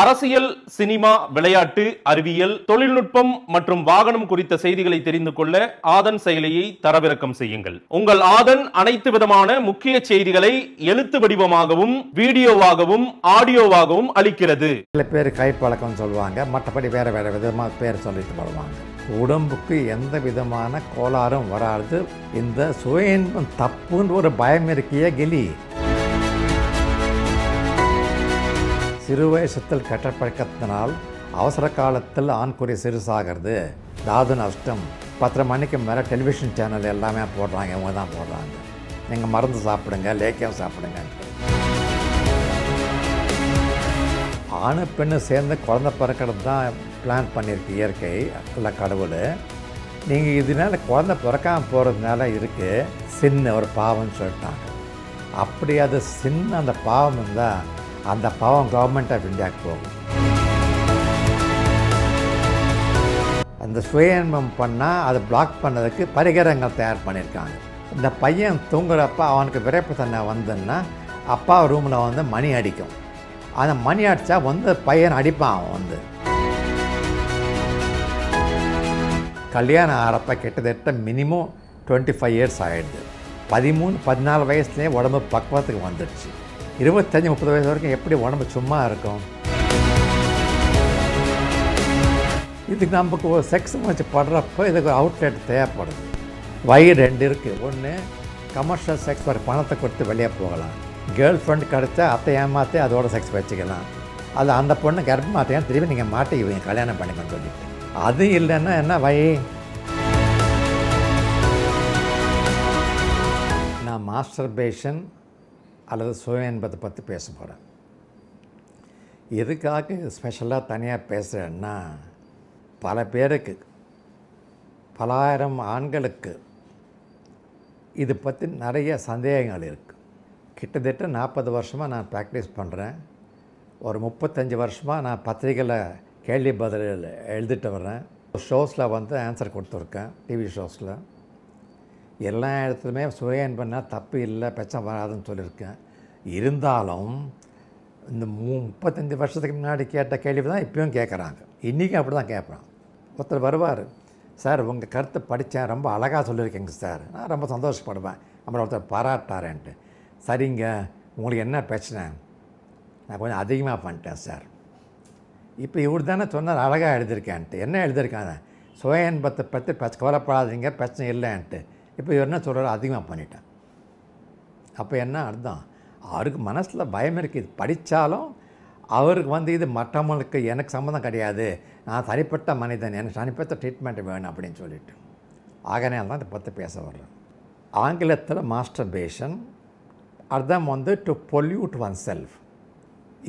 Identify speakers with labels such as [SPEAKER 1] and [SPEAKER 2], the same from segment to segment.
[SPEAKER 1] அரசியல் சினிமா விளையாட்டு அறிவியல் தொழில்நுட்பம் மற்றும் வாகனம் குறித்த செய்திகளை தெரிந்து கொள்ள ஆதன் செயலியை தரவிறக்கம் செய்யுங்கள் உங்கள் ஆதன் அனைத்து விதமான முக்கிய செய்திகளை எழுத்து வடிவமாகவும் வீடியோவாகவும் ஆடியோவாகவும் அளிக்கிறது சில பேர் கைப்பழக்கம் சொல்லுவாங்க மற்றபடி வேற வேற விதமாக பேர் சொல்லிட்டு வருவாங்க உடம்புக்கு எந்த விதமான கோளாறும் வராது இந்த சுய இன்பம் தப்புன்னு ஒரு பயம் இருக்கிய கெலி சிறு வயசத்தில் கெட்ட பழக்கத்தினால் அவசர காலத்தில் ஆண்குறி சிறுசாகிறது தாது நஷ்டம் பத்தரை மணிக்கு மேலே டெலிவிஷன் சேனல் எல்லாமே போடுறாங்க இவங்க தான் போடுறாங்க நீங்கள் மருந்து சாப்பிடுங்க லேக்கியம் சாப்பிடுங்க ஆணு பெண்ணு சேர்ந்து குழந்த பிறக்கிறது தான் பிளான் பண்ணியிருக்கு இயற்கை இல்லை கடவுள் நீங்கள் இதனால் குழந்த பிறக்காமல் போகிறதுனால இருக்குது சின்ன ஒரு பாவம்னு சொல்லிட்டாங்க அப்படி அது சின்ன அந்த பாவம் தான் அந்த பாவம் கவர்மெண்ட் ஆஃப் இந்தியாவுக்கு போகும் அந்த சுயன்பம் பண்ணால் அதை பிளாக் பண்ணதுக்கு பரிகரங்கள் தயார் பண்ணியிருக்காங்க இந்த பையன் தூங்குறப்ப அவனுக்கு விரைப்புத்தன்மை வந்ததுன்னா அப்பா ரூமில் வந்து மணி அடிக்கும் அந்த மணி அடித்தா வந்து பையன் அடிப்பான் அவன் வந்து கல்யாணம் ஆகிறப்ப கிட்டத்தட்ட மினிமம் டுவெண்ட்டி ஃபைவ் இயர்ஸ் ஆகிடுது பதிமூணு பதினாலு வயசுலேயே உடம்பு பக்குவத்துக்கு வந்துடுச்சு இருபத்தஞ்சி முப்பது வயது வரைக்கும் எப்படி உடம்பு சும்மா இருக்கும் இதுக்கு நமக்கு ஒரு செக்ஸ் வச்சு படுறப்போ இதுக்கு ஒரு அவுட்லெட் தேவைப்படுது வயிறு ரெண்டு இருக்குது ஒன்று கமர்ஷியல் செக்ஸ் ஒரு பணத்தை கொடுத்து வெளியே போகலாம் கேர்ள் ஃப்ரெண்ட் கிடச்சா அத்தை ஏமாற்றி அதோட செக்ஸ் வச்சுக்கலாம் அது அந்த பொண்ணு கர்ப்பமாத்தையும் திரும்பி நீங்கள் மாட்டிக்குவீங்க கல்யாணம் பண்ணிக்கணும் சொல்லிட்டு அது இல்லைன்னா என்ன வயி நான் மாஸ்டர்பேஷன் அல்லது சுய இன்பத்தை பற்றி பேச போகிறேன் எதுக்காக ஸ்பெஷலாக தனியாக பேசுகிறேன்னா பல பேருக்கு பலாயிரம் ஆண்களுக்கு இது பற்றி நிறைய சந்தேகங்கள் இருக்குது கிட்டத்தட்ட நாற்பது வருஷமாக நான் ப்ராக்டிஸ் பண்ணுறேன் ஒரு முப்பத்தஞ்சு வருஷமாக நான் பத்திரிகையில் கேள்வி பதில் எழுதிட்டு வர்றேன் ஷோஸில் வந்து ஆன்சர் கொடுத்துருக்கேன் டிவி ஷோஸில் எல்லா இடத்துலையுமே சுரையன் பண்ணால் தப்பு இல்லை பிரச்சனை வராதுன்னு சொல்லியிருக்கேன் இருந்தாலும் இந்த மூ முப்பத்தஞ்சு வருஷத்துக்கு முன்னாடி கேட்ட கேள்வி தான் இப்பயும் கேட்குறாங்க இன்றைக்கும் அப்படி தான் கேட்போம் ஒருத்தர் வருவார் சார் உங்கள் கருத்தை படித்தேன் ரொம்ப அழகாக சொல்லியிருக்கேங்க சார் நான் ரொம்ப சந்தோஷப்படுவேன் அப்புறம் ஒருத்தர் பாராட்டாரேன்ட்டு சரிங்க உங்களுக்கு என்ன பிரச்சனை நான் கொஞ்சம் அதிகமாக பண்ணிட்டேன் சார் இப்போ இவர் தானே சொன்னார் அழகாக எழுதியிருக்கேன்ட்டு என்ன எழுதியிருக்காங்க சுய இன்பத்தை பற்றி பிரச்ச கவலைப்படாதீங்க பிரச்சனை இல்லைன்ட்டு இப்போ இவர் என்ன சொல்கிறார் அதிகமாக பண்ணிட்டேன் அப்போ என்ன அர்த்தம் அவருக்கு மனசில் பயம் இருக்குது படித்தாலும் அவருக்கு வந்து இது மற்றவங்களுக்கு எனக்கு சம்மந்தம் கிடையாது நான் தனிப்பட்ட மனிதன் எனக்கு தனிப்பட்ட ட்ரீட்மெண்ட் வேணும் அப்படின்னு சொல்லிட்டு ஆகனால் தான் இதை பற்றி பேச வர்றேன் ஆங்கிலத்தில் மாஸ்டர் பேஷன் அர்த்தம் வந்து டு பொல்யூட் ஒன் செல்ஃப்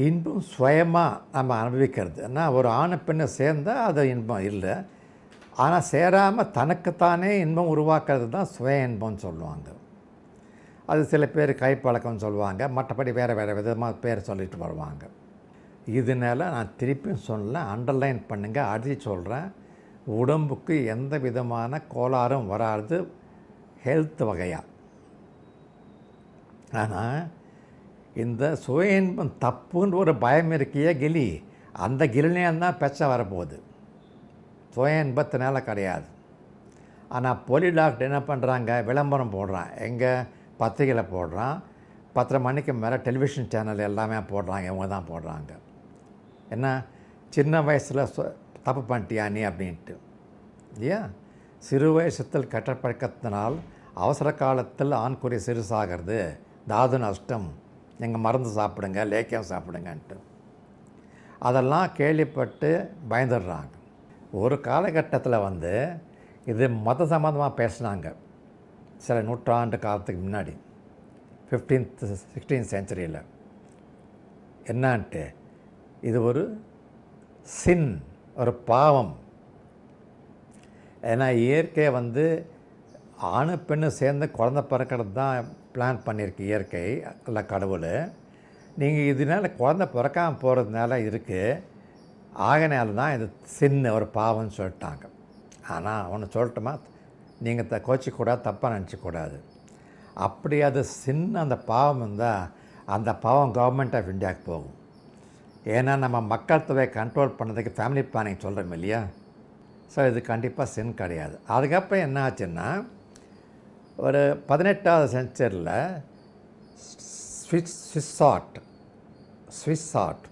[SPEAKER 1] இன்பம் சுயமாக நம்ம அனுபவிக்கிறது ஏன்னா ஒரு ஆணை பெண்ணை சேர்ந்தால் அது இன்பம் இல்லை ஆனால் சேராமல் தனக்குத்தானே இன்பம் உருவாக்குறது தான் சுய இன்பம்னு சொல்லுவாங்க அது சில பேர் கைப்பழக்கம்னு சொல்லுவாங்க மற்றபடி வேறு வேறு விதமாக பேர் சொல்லிட்டு வருவாங்க இதனால் நான் திருப்பியும் சொல்ல அண்டர்லைன் பண்ணுங்கள் அடித்து சொல்கிறேன் உடம்புக்கு எந்த விதமான கோளாறும் வராது ஹெல்த் வகையாக ஆனால் இந்த சுய இன்பம் தப்புன்ற ஒரு பயம் இருக்கியே கிளி அந்த கிளினையாக தான் பெச்சை வரப்போகுது சுய இன்பத்தினால் கிடையாது ஆனால் பொலி டாக்டர் என்ன பண்ணுறாங்க விளம்பரம் போடுறான் எங்கே பத்திரிகையில் போடுறான் பத்தரை மணிக்கு மேலே டெலிவிஷன் சேனல் எல்லாமே போடுறாங்க இவங்க தான் போடுறாங்க என்ன சின்ன வயசில் தப்பு பண்ணிட்டியா நீ அப்படின்ட்டு இல்லையா சிறு வயசத்தில் கெட்ட பழக்கத்தினால் அவசர காலத்தில் ஆண்குறி சிறுசாகிறது தாது நஷ்டம் நீங்கள் மருந்து சாப்பிடுங்க லேக்கியம் சாப்பிடுங்கன்ட்டு அதெல்லாம் கேள்விப்பட்டு பயந்துடுறாங்க ஒரு காலகட்டத்தில் வந்து இது மத சம்மந்தமாக பேசினாங்க சில நூற்றாண்டு காலத்துக்கு முன்னாடி ஃபிஃப்டீன்த் சிக்ஸ்டீன் செஞ்சுரியில் என்னான்ட்டு இது ஒரு சின் ஒரு பாவம் ஏன்னா இயற்கை வந்து ஆணு பெண்ணு சேர்ந்து குழந்த பிறக்கிறது தான் பிளான் பண்ணியிருக்கு இயற்கை இல்லை கடவுள் நீங்கள் இதனால் குழந்த பிறக்காமல் போகிறதுனால இருக்குது ஆகினால தான் இது சின்ன ஒரு பாவம்னு சொல்லிட்டாங்க ஆனால் அவனை சொல்லட்டுமா நீங்கள் த கோச்சிக்கூடாது தப்பாக நினச்சிக்கூடாது அப்படி அது சின்ன அந்த பாவம் இருந்தால் அந்த பாவம் கவர்மெண்ட் ஆஃப் இந்தியாவுக்கு போகும் ஏன்னா நம்ம மக்கள் தொகையை கண்ட்ரோல் பண்ணதுக்கு ஃபேமிலி பிளானிங் சொல்கிறோம் இல்லையா ஸோ இது கண்டிப்பாக சின் கிடையாது அதுக்கப்புறம் என்ன ஆச்சுன்னா ஒரு பதினெட்டாவது செஞ்சுரியில் Swiss Swiss art Swiss art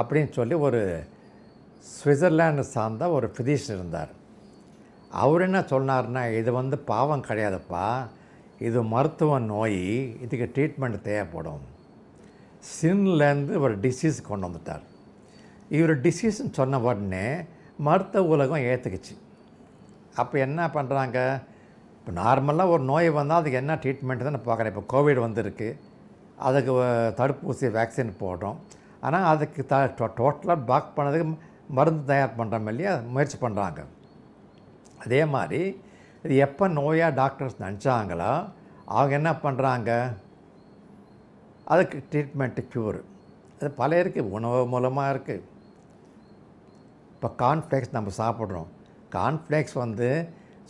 [SPEAKER 1] அப்படின்னு சொல்லி ஒரு சுவிட்சர்லாண்டு சார்ந்த ஒரு ஃபிதிஷன் இருந்தார் அவர் என்ன சொன்னார்னா இது வந்து பாவம் கிடையாதுப்பா இது மருத்துவ நோய் இதுக்கு ட்ரீட்மெண்ட் தேவைப்படும் சின்லேருந்து ஒரு டிசீஸ் கொண்டு வந்துட்டார் இவர் டிசீஸ்ன்னு சொன்ன உடனே மருத்துவ உலகம் ஏற்றுக்குச்சு அப்போ என்ன பண்ணுறாங்க இப்போ நார்மலாக ஒரு நோய் வந்தால் அதுக்கு என்ன ட்ரீட்மெண்ட் தான் பார்க்குறேன் இப்போ கோவிட் வந்திருக்கு அதுக்கு தடுப்பூசி வேக்சின் போடுறோம் ஆனால் அதுக்கு த டோட்டலாக பாக் பண்ணதுக்கு மருந்து தயார் பண்ணுற இல்லையா முயற்சி பண்ணுறாங்க அதே மாதிரி இது எப்போ நோயாக டாக்டர்ஸ் நினச்சாங்களோ அவங்க என்ன பண்ணுறாங்க அதுக்கு ட்ரீட்மெண்ட்டு க்யூரு அது பல இருக்குது உணவு மூலமாக இருக்குது இப்போ கார்ன்ஃப்ளேக்ஸ் நம்ம சாப்பிட்றோம் கார்ன்ஃப்ளேக்ஸ் வந்து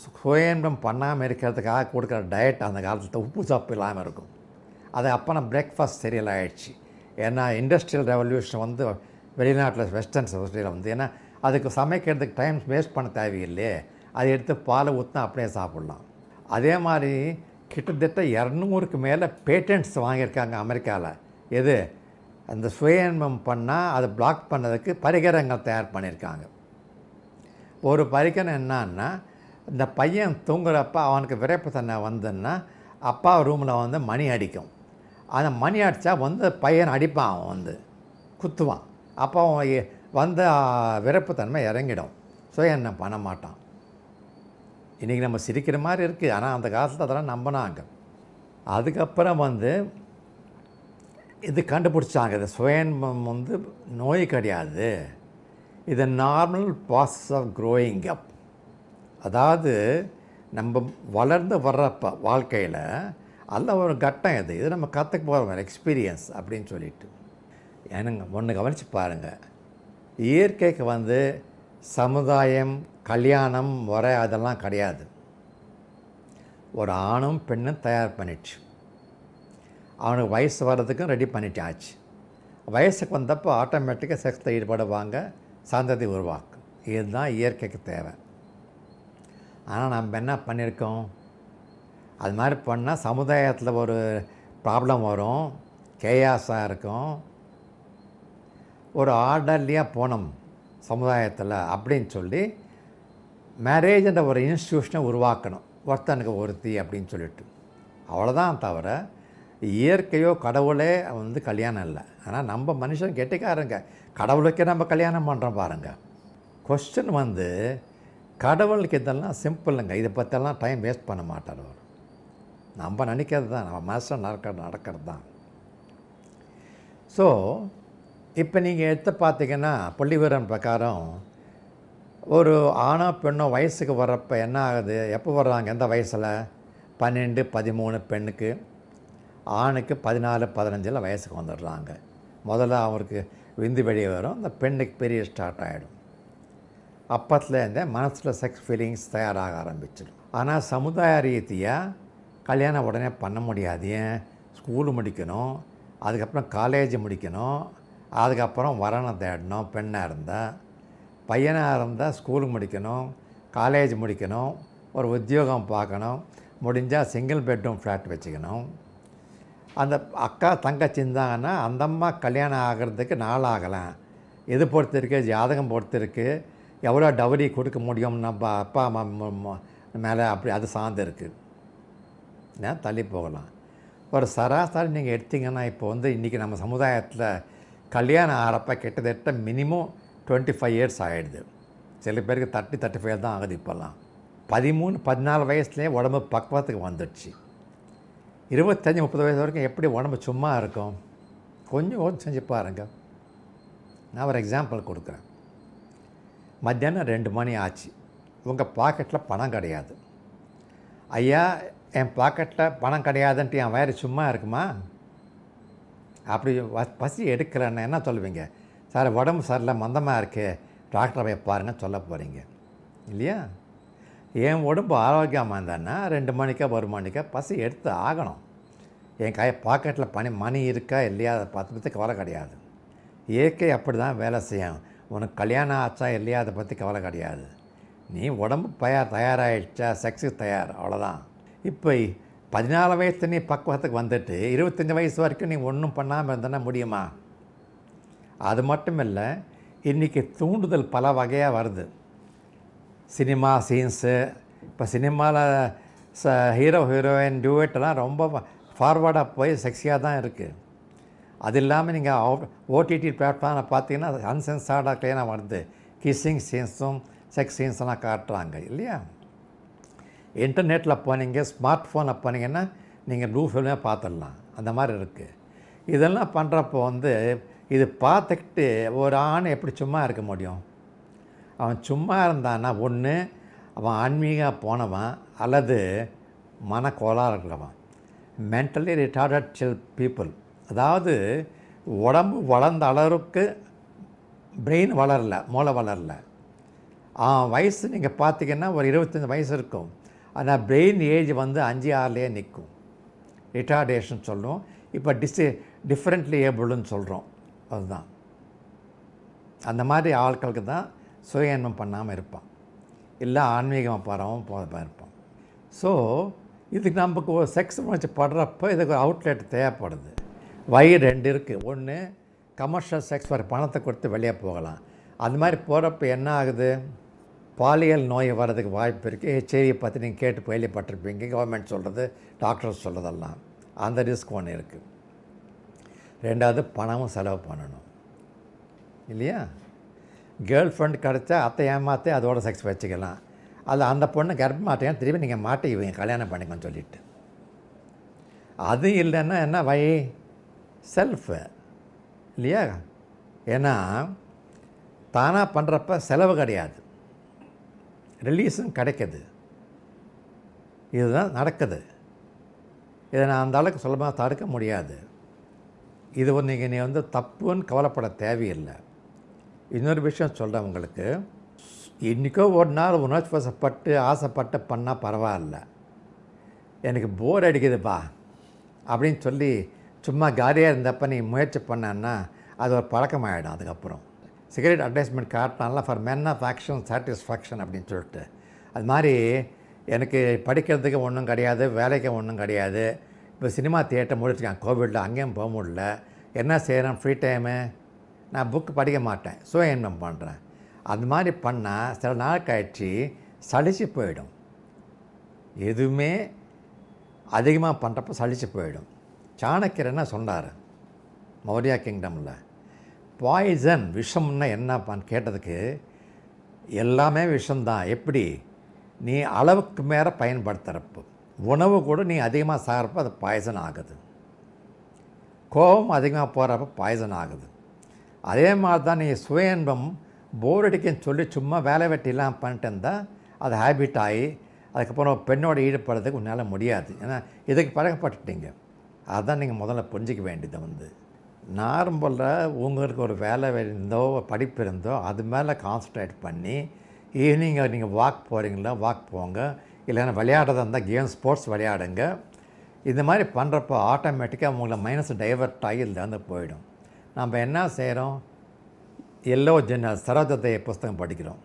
[SPEAKER 1] சுயன்பம் பண்ணாமல் இருக்கிறதுக்காக கொடுக்குற டயட் அந்த காலத்தில் உப்பு சாப்பு இல்லாமல் இருக்கும் அது அப்போ நான் பிரேக்ஃபாஸ்ட் சீரியல் ஆகிடுச்சு ஏன்னா இண்டஸ்ட்ரியல் ரெவல்யூஷன் வந்து வெளிநாட்டில் வெஸ்டர்ன் சொசைட்டியில் வந்து ஏன்னா அதுக்கு சமைக்கிறதுக்கு டைம் வேஸ்ட் பண்ண தேவையில்லையே அதை எடுத்து பாலை ஊற்றினா அப்படியே சாப்பிட்லாம் அதே மாதிரி கிட்டத்தட்ட இரநூறுக்கு மேலே பேட்டன்ட்ஸ் வாங்கியிருக்காங்க அமெரிக்காவில் எது அந்த சுயன்மம் பண்ணால் அதை பிளாக் பண்ணதுக்கு பரிகரங்கள் தயார் பண்ணியிருக்காங்க ஒரு பரிகரம் என்னான்னா இந்த பையன் தூங்குறப்ப அவனுக்கு விரைப்பு தன்னை வந்துன்னா அப்பா ரூமில் வந்து மணி அடிக்கும் அந்த மணி அடித்தா வந்து பையன் அடிப்பான் அவன் வந்து குத்துவான் அப்போ அவன் வந்த விரப்புத்தன்மை இறங்கிடும் ஸோ என்ன பண்ண மாட்டான் இன்றைக்கி நம்ம சிரிக்கிற மாதிரி இருக்குது ஆனால் அந்த காலத்தில் அதெல்லாம் நம்பினாங்க அதுக்கப்புறம் வந்து இது கண்டுபிடிச்சாங்க இது சுயன்பம் வந்து நோய் கிடையாது இது normal process of growing up அதாவது நம்ம வளர்ந்து வர்றப்ப வாழ்க்கையில் அல்ல ஒரு கட்டம் இது இது நம்ம கற்றுக்க போகிறோம் ஒரு எக்ஸ்பீரியன்ஸ் அப்படின்னு சொல்லிட்டு எனங்க ஒன்று கவனித்து பாருங்கள் இயற்கைக்கு வந்து சமுதாயம் கல்யாணம் முறை அதெல்லாம் கிடையாது ஒரு ஆணும் பெண்ணும் தயார் பண்ணிடுச்சு அவனுக்கு வயசு வர்றதுக்கும் ரெடி பண்ணிட்டு ஆச்சு வயசுக்கு வந்தப்போ ஆட்டோமேட்டிக்காக செக்ஸ் ஈடுபடுவாங்க சந்ததி உருவாக்கும் இதுதான் இயற்கைக்கு தேவை ஆனால் நம்ம என்ன பண்ணியிருக்கோம் அது மாதிரி பண்ணால் சமுதாயத்தில் ஒரு ப்ராப்ளம் வரும் கேயாஸாக இருக்கும் ஒரு ஆர்டர்லியாக போனோம் சமுதாயத்தில் அப்படின்னு சொல்லி மேரேஜ்ன்ற ஒரு இன்ஸ்டியூஷனை உருவாக்கணும் ஒருத்தனுக்கு ஒருத்தி அப்படின்னு சொல்லிட்டு அவ்வளோதான் தவிர இயற்கையோ கடவுளே வந்து கல்யாணம் இல்லை ஆனால் நம்ம மனுஷன் கெட்டிக்காரங்க கடவுளுக்கே நம்ம கல்யாணம் பண்ணுறோம் பாருங்கள் கொஸ்டின் வந்து கடவுளுக்கு இதெல்லாம் சிம்பிளுங்க இதை பற்றிலாம் டைம் வேஸ்ட் பண்ண மாட்டார் அவர் நம்ம நினைக்கிறது தான் நம்ம மனசில் நடக்க நடக்கிறது தான் ஸோ இப்போ நீங்கள் எடுத்து பார்த்தீங்கன்னா பள்ளிவீரன் பிரகாரம் ஒரு ஆணோ பெண்ணோ வயசுக்கு வர்றப்போ என்ன ஆகுது எப்போ வர்றாங்க எந்த வயசில் பன்னெண்டு பதிமூணு பெண்ணுக்கு ஆணுக்கு பதினாலு பதினஞ்சில் வயசுக்கு வந்துடுறாங்க முதல்ல அவருக்கு விந்து வெளியே வரும் அந்த பெண்ணுக்கு பெரிய ஸ்டார்ட் ஆகிடும் அப்பத்துலேருந்தே மனசில் செக்ஸ் ஃபீலிங்ஸ் தயாராக ஆரம்பிச்சிடும் ஆனால் சமுதாய ரீதியாக கல்யாணம் உடனே பண்ண முடியாது ஏன் ஸ்கூலு முடிக்கணும் அதுக்கப்புறம் காலேஜ் முடிக்கணும் அதுக்கப்புறம் வரனை தேடணும் பெண்ணாக இருந்தால் பையனாக இருந்தால் ஸ்கூலு முடிக்கணும் காலேஜ் முடிக்கணும் ஒரு உத்தியோகம் பார்க்கணும் முடிஞ்சால் சிங்கிள் பெட்ரூம் ஃப்ளாட் வச்சுக்கணும் அந்த அக்கா தங்கச்சி இருந்தாங்கன்னா அந்த அம்மா கல்யாணம் ஆகிறதுக்கு நாள் ஆகலாம் எது பொறுத்திருக்கு ஜாதகம் பொறுத்திருக்கு எவ்வளோ டவுரி கொடுக்க முடியும் நம்ம அப்பா அம்மா மேலே அப்படி அது சார்ந்து இருக்குது நான் தள்ளி போகலாம் ஒரு சராசரி நீங்கள் எடுத்திங்கன்னா இப்போ வந்து இன்றைக்கி நம்ம சமுதாயத்தில் கல்யாணம் ஆகிறப்ப கிட்டத்தட்ட மினிமம் டுவெண்ட்டி ஃபைவ் இயர்ஸ் ஆகிடுது சில பேருக்கு தேர்ட்டி தேர்ட்டி ஃபைவ் தான் ஆகுது இப்போல்லாம் பதிமூணு பதினாலு வயசுலேயே உடம்பு பக்குவத்துக்கு வந்துடுச்சு இருபத்தஞ்சி முப்பது வயசு வரைக்கும் எப்படி உடம்பு சும்மா இருக்கும் கொஞ்சம் கொஞ்சம் செஞ்சு பாருங்க நான் ஒரு எக்ஸாம்பிள் கொடுக்குறேன் மத்தியானம் ரெண்டு மணி ஆச்சு உங்கள் பாக்கெட்டில் பணம் கிடையாது ஐயா என் பாக்கெட்டில் பணம் கிடையாதுன்ட்டு என் வயிறு சும்மா இருக்குமா அப்படி பசி எடுக்கிறேன்னு என்ன சொல்லுவீங்க சார் உடம்பு சரியில்லை மந்தமாக இருக்குது டாக்டரை போய் பாருங்கள் சொல்ல போகிறீங்க இல்லையா என் உடம்பு ஆரோக்கியமாக இருந்தான்னா ரெண்டு மணிக்கா ஒரு மணிக்கா பசி எடுத்து ஆகணும் என் கை பாக்கெட்டில் பனி மணி இருக்கா இல்லையா அதை பத்து பற்றி கவலை கிடையாது இயற்கை அப்படி தான் வேலை செய்யும் உனக்கு கல்யாணம் ஆச்சா இல்லையா அதை பற்றி கவலை கிடையாது நீ உடம்பு பயார் தயாராகிடுச்சா செக்ஸுக்கு தயார் அவ்வளோதான் இப்போ பதினாலு வயசு நீ பக்குவத்துக்கு வந்துட்டு இருபத்தஞ்சி வயசு வரைக்கும் நீ ஒன்றும் பண்ணாமல் இருந்தனா முடியுமா அது மட்டும் இல்லை இன்றைக்கி தூண்டுதல் பல வகையாக வருது சினிமா சீன்ஸு இப்போ சினிமாவில் ச ஹீரோ ஹீரோயின் டியூவேட்டெல்லாம் ரொம்ப ஃபார்வர்டாக போய் செக்ஸியாக தான் இருக்குது அது இல்லாமல் நீங்கள் ஓடிடி பிளாட்ஃபார்மில் பார்த்தீங்கன்னா அன்சென்சார்டாக க்ளீனாக வருது கிஸ்ஸிங் சீன்ஸும் செக்ஸ் சீன்ஸ்லாம் காட்டுறாங்க இல்லையா இன்டர்நெட்டில் போனீங்க ஸ்மார்ட் ஃபோனில் போனீங்கன்னா நீங்கள் ப்ளூ ஃபிலிமே பார்த்துடலாம் அந்த மாதிரி இருக்குது இதெல்லாம் பண்ணுறப்போ வந்து இது பார்த்துக்கிட்டு ஒரு ஆண் எப்படி சும்மா இருக்க முடியும் அவன் சும்மா இருந்தான்னா ஒன்று அவன் ஆன்மீக போனவன் அல்லது மனக்கோளாக இருக்கிறவன் மென்டலி ரிட்டார்டட் சில் பீப்புள் அதாவது உடம்பு வளர்ந்த அளவுக்கு பிரெயின் வளரல மூளை வளரல வயசு நீங்கள் பார்த்தீங்கன்னா ஒரு இருபத்தஞ்சி வயசு இருக்கும் ஆனால் பிரெயின் ஏஜ் வந்து அஞ்சு ஆறுலேயே நிற்கும் ரிட்டார்டேஷன் சொல்கிறோம் இப்போ டிஸ்டி டிஃப்ரெண்ட்லி ஏபிள்னு சொல்கிறோம் அதுதான் அந்த மாதிரி ஆட்களுக்கு தான் சுயன்மம் பண்ணாமல் இருப்பான் இல்லை ஆன்மீகமாக போகிறவன் போகாமல் இருப்பான் ஸோ இதுக்கு நமக்கு ஒரு செக்ஸ் முடிச்சு படுறப்போ இதுக்கு ஒரு அவுட்லெட் தேவைப்படுது வயிறு ரெண்டு இருக்குது ஒன்று கமர்ஷியல் செக்ஸ் வர பணத்தை கொடுத்து வெளியே போகலாம் அது மாதிரி போகிறப்ப என்ன ஆகுது பாலியல் நோய் வர்றதுக்கு வாய்ப்பு இருக்குது ஹெச்ஐவியை பற்றி நீங்கள் கேட்டு கேள்விப்பட்டிருப்பீங்க கவர்மெண்ட் சொல்கிறது டாக்டர்ஸ் சொல்கிறதெல்லாம் அந்த ரிஸ்க் ஒன்று இருக்குது ரெண்டாவது பணமும் செலவு பண்ணணும் இல்லையா கேர்ள் ஃப்ரெண்ட் கிடச்சா அத்தை ஏமாற்றி அதோட செக்ஸ் வச்சுக்கலாம் அது அந்த பொண்ணு கர்ப்பமாட்டேன் திரும்பி நீங்கள் மாட்டிக்குவீங்க கல்யாணம் பண்ணிக்கணும் சொல்லிட்டு அது இல்லைன்னா என்ன வை செல்ஃபு இல்லையா ஏன்னா தானாக பண்ணுறப்ப செலவு கிடையாது ரிலீஸும் கிடைக்கிது இதுதான் நடக்குது இதை நான் அந்த அளவுக்கு சுலபமாக தடுக்க முடியாது இது ஒன்று நீங்கள் நீ வந்து தப்புன்னு கவலைப்பட தேவையில்லை இன்னொரு விஷயம் சொல்கிறேன் உங்களுக்கு இன்றைக்கோ ஒரு நாள் உணர்ச்சி வசப்பட்டு ஆசைப்பட்டு பண்ணால் பரவாயில்ல எனக்கு போர் அடிக்குதுப்பா அப்படின்னு சொல்லி சும்மா காலியாக இருந்தப்போ நீ முயற்சி பண்ணான்னா அது ஒரு பழக்கமாகிடும் அதுக்கப்புறம் சிகரெட் அட்வர்டைஸ்மெண்ட் காட்டினால for men of action satisfaction அப்படின்னு சொல்லிட்டு அது மாதிரி எனக்கு படிக்கிறதுக்கு ஒன்றும் கிடையாது வேலைக்கு ஒன்றும் கிடையாது இப்போ சினிமா தியேட்டர் முடிச்சிருக்கேன் கோவிடில் அங்கேயும் போக முடியல என்ன செய்கிறேன் ஃப்ரீ டைமு நான் புக்கு படிக்க மாட்டேன் சுய இன்பம் பண்ணுறேன் அது மாதிரி பண்ணால் சில நாள் கழிச்சு சளிச்சு போயிடும் எதுவுமே அதிகமாக பண்ணுறப்ப சளிச்சு போயிடும் சாணக்கியர் என்ன சொன்னார் மௌரியா கிங்டமில் பாய்சன் விஷம்னா என்னப்பான்னு கேட்டதுக்கு எல்லாமே விஷம்தான் எப்படி நீ அளவுக்கு மேலே பயன்படுத்துகிறப்போ உணவு கூட நீ அதிகமாக சாகிறப்போ அது பாய்சன் ஆகுது கோபம் அதிகமாக போகிறப்ப பாய்சன் ஆகுது அதே மாதிரி தான் நீ சுயன்பம் போர் அடிக்கன்னு சொல்லி சும்மா வேலை வெட்டிலாம் பண்ணிட்டு இருந்தால் அது ஹேபிட் ஆகி அதுக்கப்புறம் பெண்ணோட ஈடுபடுறதுக்கு உன்னால் முடியாது ஏன்னா இதுக்கு பழகப்பட்டுட்டீங்க அதுதான் நீங்கள் முதல்ல புரிஞ்சிக்க வேண்டியது வந்து நார்மலாக உங்களுக்கு ஒரு வேலை இருந்தோ படிப்பு இருந்தோ அது மேலே கான்சன்ட்ரேட் பண்ணி ஈவினிங் நீங்கள் வாக் போகிறீங்களா வாக் போங்க இல்லைன்னா விளையாடுறதா இருந்தால் கேம் ஸ்போர்ட்ஸ் விளையாடுங்க இந்த மாதிரி பண்ணுறப்போ ஆட்டோமேட்டிக்காக உங்களை மைனஸ் டைவர்ட் ஆகி இதுலேருந்து போயிடும் நம்ம என்ன செய்கிறோம் எல்லோ ஜென்ன சரோஜத்தைய புஸ்தகம் படிக்கிறோம்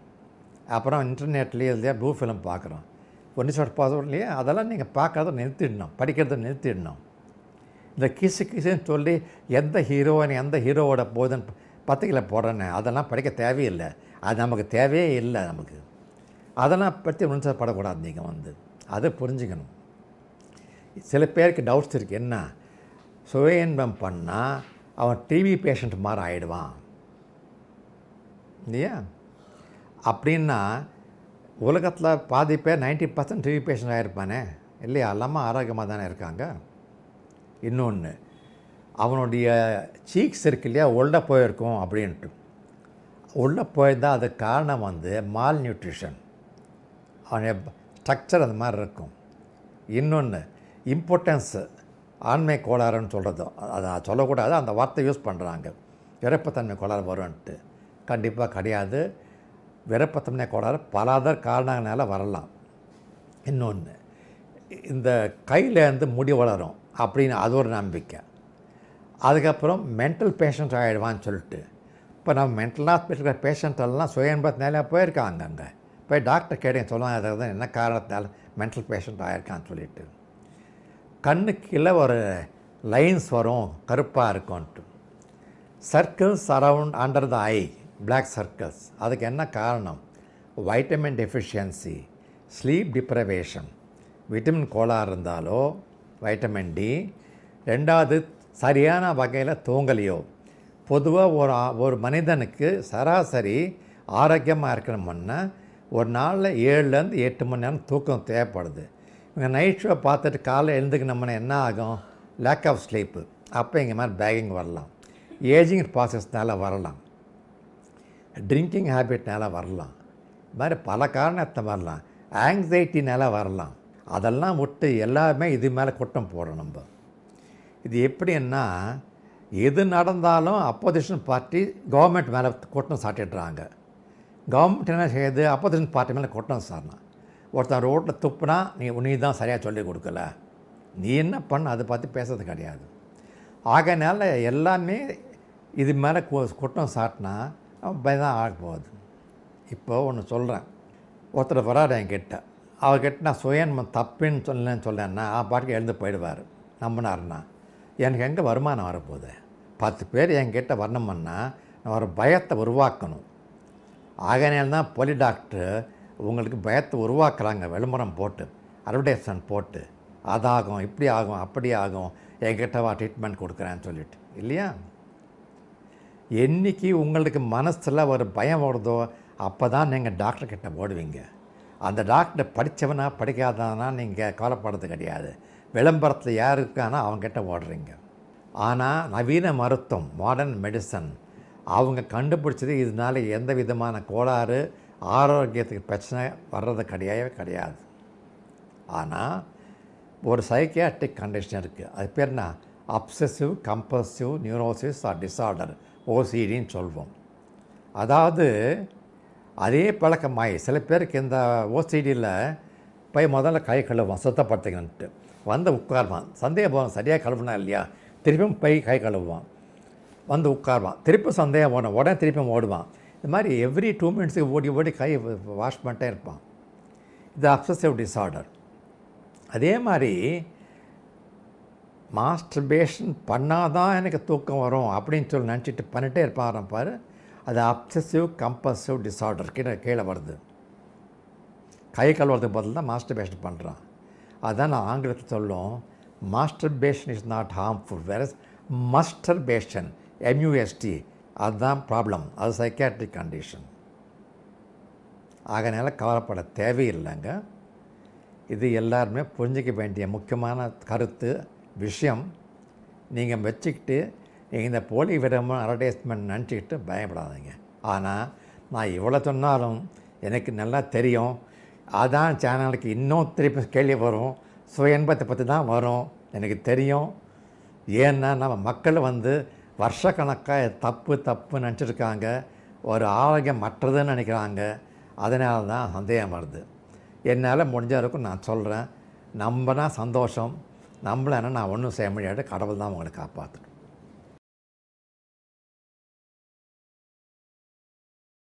[SPEAKER 1] அப்புறம் இன்டர்நெட்லேயே இல்லையா ப்ளூ ஃபிலிம் பார்க்குறோம் ஒன்று ஷார்ட் இல்லையா அதெல்லாம் நீங்கள் பார்க்கறத நிறுத்திடணும் படிக்கிறத நிறுத்திடணும் இந்த கிசு கிசுன்னு சொல்லி எந்த ஹீரோயின் எந்த ஹீரோவோட போகுதுன்னு பத்திரிக்கையில் போடுறேன்னு அதெல்லாம் படிக்க தேவையில்லை அது நமக்கு தேவையே இல்லை நமக்கு அதெல்லாம் பற்றி படக்கூடாது நீங்கள் வந்து அதை புரிஞ்சுக்கணும் சில பேருக்கு டவுட்ஸ் இருக்குது என்ன சுய இன்பம் பண்ணால் அவன் டிவி பேஷண்ட் மாதிரி ஆகிடுவான் இல்லையா அப்படின்னா உலகத்தில் பாதி பேர் நைன்ட்டி பர்சன்ட் டிவி பேஷண்ட் ஆகிருப்பானே இல்லையா எல்லாமே ஆரோக்கியமாக தானே இருக்காங்க இன்னொன்று அவனுடைய சீக்ஸ் இருக்கு இல்லையா உள்ளே போயிருக்கும் அப்படின்ட்டு உள்ளே போயிருந்தால் அதுக்கு காரணம் வந்து மால் நியூட்ரிஷன் அவனுடைய ஸ்ட்ரக்சர் அந்த மாதிரி இருக்கும் இன்னொன்று இம்பார்ட்டன்ஸு ஆண்மை கோளாறுன்னு சொல்கிறது அதை சொல்லக்கூடாது அந்த வார்த்தை யூஸ் பண்ணுறாங்க விருப்பத்தன்மை கோளாறு வரும்ன்ட்டு கண்டிப்பாக கிடையாது விருப்பத்தன்மை கோளாறு பல அதர் காரணங்களால் வரலாம் இன்னொன்று இந்த கையிலேருந்து முடி வளரும் அப்படின்னு அது ஒரு நம்பிக்கை அதுக்கப்புறம் மென்டல் பேஷண்ட் ஆகிடுவான்னு சொல்லிட்டு இப்போ நம்ம மென்டல் ஹாஸ்பிட்டலில் பேஷண்ட்டெல்லாம் நிலையாக போயிருக்காங்க அங்கே போய் டாக்டர் கேட்டேன் சொல்லுவாங்க என்ன காரணத்தால் மென்டல் பேஷண்ட் ஆகிருக்கான்னு சொல்லிட்டு கண்ணு கீழே ஒரு லைன்ஸ் வரும் கருப்பாக இருக்கும்ன்ட்டு circles around under the eye black circles அதுக்கு என்ன காரணம் vitamin deficiency sleep deprivation vitamin கோளாக இருந்தாலோ வைட்டமின் டி ரெண்டாவது சரியான வகையில் தூங்கலையோ பொதுவாக ஒரு ஒரு மனிதனுக்கு சராசரி ஆரோக்கியமாக இருக்கணும்னா ஒரு நாளில் ஏழுலேருந்து எட்டு மணி நேரம் தூக்கம் தேவைப்படுது இவங்க நைட் ஷோ பார்த்துட்டு காலைல எழுந்துக்கணும்னா என்ன ஆகும் லேக் ஆஃப் ஸ்லீப்பு அப்போ இங்கே மாதிரி பேகிங் வரலாம் ஏஜிங் ப்ராசஸ்னால வரலாம் ட்ரிங்கிங் ஹேபிட்னால வரலாம் இது மாதிரி பல காரணத்தை வரலாம் ஆங்ஸைட்டினால வரலாம் அதெல்லாம் விட்டு எல்லாமே இது மேலே குற்றம் போடுறோம் நம்ம இது எப்படின்னா எது நடந்தாலும் அப்போசிஷன் பார்ட்டி கவர்மெண்ட் மேலே குற்றம் சாட்டிடுறாங்க கவர்மெண்ட் என்ன செய்யுது அப்போசிஷன் பார்ட்டி மேலே குற்றம் சாரணும் ஒருத்தன் ரோட்டில் துப்புனா நீ நீ தான் சரியாக சொல்லி கொடுக்கல நீ என்ன பண்ண அதை பார்த்து பேசுறது கிடையாது ஆகனால எல்லாமே இது மேலே குற்றம் சாட்டினா பயதான் ஆக போகுது இப்போ ஒன்று சொல்கிறேன் ஒருத்தர் வராரு என்கிட்ட அவர்கிட்ட நான் சுயன்மம் தப்புன்னு சொல்லலன்னு சொன்னேன்னா அவன் பாட்டுக்கு எழுந்து போயிடுவார் நம்பினார்னா எனக்கு எங்கே வருமானம் வரப்போகுது பத்து பேர் என்கிட்ட வரணும்னா நான் ஒரு பயத்தை உருவாக்கணும் ஆகையினால் தான் பொலி டாக்டர் உங்களுக்கு பயத்தை உருவாக்குறாங்க விளம்பரம் போட்டு அட்வர்டைஸ்மெண்ட் போட்டு அதாகும் இப்படி ஆகும் அப்படி ஆகும் என்கிட்ட வா ட்ரீட்மெண்ட் கொடுக்குறேன்னு சொல்லிட்டு இல்லையா என்றைக்கு உங்களுக்கு மனசில் ஒரு பயம் வருதோ அப்போ தான் நீங்கள் டாக்டர்கிட்ட ஓடுவீங்க அந்த டாக்டர் படித்தவனா படிக்காதவனா நீங்கள் கவலைப்படுறது கிடையாது விளம்பரத்தில் யார் இருக்கானோ அவங்ககிட்ட ஓடுறீங்க ஆனால் நவீன மருத்துவம் மாடர்ன் மெடிசன் அவங்க கண்டுபிடிச்சது இதனால் எந்த விதமான கோளாறு ஆரோக்கியத்துக்கு பிரச்சனை வர்றது கிடையவே கிடையாது ஆனால் ஒரு சைக்கியாட்ரிக் கண்டிஷன் இருக்குது அது பேர் என்ன obsessive compulsive neurosis or disorder ஓசிடின்னு சொல்வோம் அதாவது அதே பழக்கமாயி சில பேருக்கு இந்த ஓசிடியில் போய் முதல்ல கை கழுவுவான் சுத்தப்படுத்துங்கன்ட்டு வந்து உட்காருவான் சந்தேகம் சரியாக கழுவுனா இல்லையா திருப்பியும் போய் கை கழுவுவான் வந்து உட்காருவான் திருப்பி சந்தேகம் போனோம் உடனே திருப்பியும் ஓடுவான் இது மாதிரி எவ்ரி டூ மினிட்ஸுக்கு ஓடி ஓடி கை வாஷ் பண்ணிட்டே இருப்பான் இது அப்சசிவ் டிஸார்டர் அதே மாதிரி மாஸ்டர்பேஷன் பண்ணாதான் எனக்கு தூக்கம் வரும் அப்படின்னு சொல்லி நினச்சிட்டு பண்ணிகிட்டே இருப்பாரு பாரு அது அப்சசிவ் கம்பல்சிவ் டிஸார்டர் கீழே கீழே வருது கை கழுவுறதுக்கு பதில் தான் மாஸ்டர் பேஷன் பண்ணுறான் அதுதான் நான் ஆங்கிலத்தை சொல்லும் master passion is not harmful வேற மஸ்டர் பேஷன் எம்யூஎஸ்டி அதுதான் ப்ராப்ளம் அது சைக்காட்ரிக் கண்டிஷன் ஆகனால கவலைப்பட தேவையில்லைங்க இது எல்லாருமே புரிஞ்சிக்க வேண்டிய முக்கியமான கருத்து விஷயம் நீங்கள் வச்சுக்கிட்டு நீங்கள் இந்த போலி விடமும் அட்வர்டைஸ்மெண்ட் நினச்சிக்கிட்டு பயப்படாதீங்க ஆனால் நான் இவ்வளோ சொன்னாலும் எனக்கு நல்லா தெரியும் அதான் சேனலுக்கு இன்னும் திருப்பி கேள்வி வரும் சுய இன்பத்தை பற்றி தான் வரும் எனக்கு தெரியும் ஏன்னா நம்ம மக்கள் வந்து வருஷக்கணக்காக தப்பு தப்புன்னு நினச்சிருக்காங்க ஒரு ஆரோக்கியம் மற்றதுன்னு நினைக்கிறாங்க அதனால தான் சந்தேகம் வருது என்னால் முடிஞ்ச வரைக்கும் நான் சொல்கிறேன் நம்பினா சந்தோஷம் நம்மளை நான் ஒன்றும் செய்ய முடியாது கடவுள் தான் உங்களை காப்பாற்று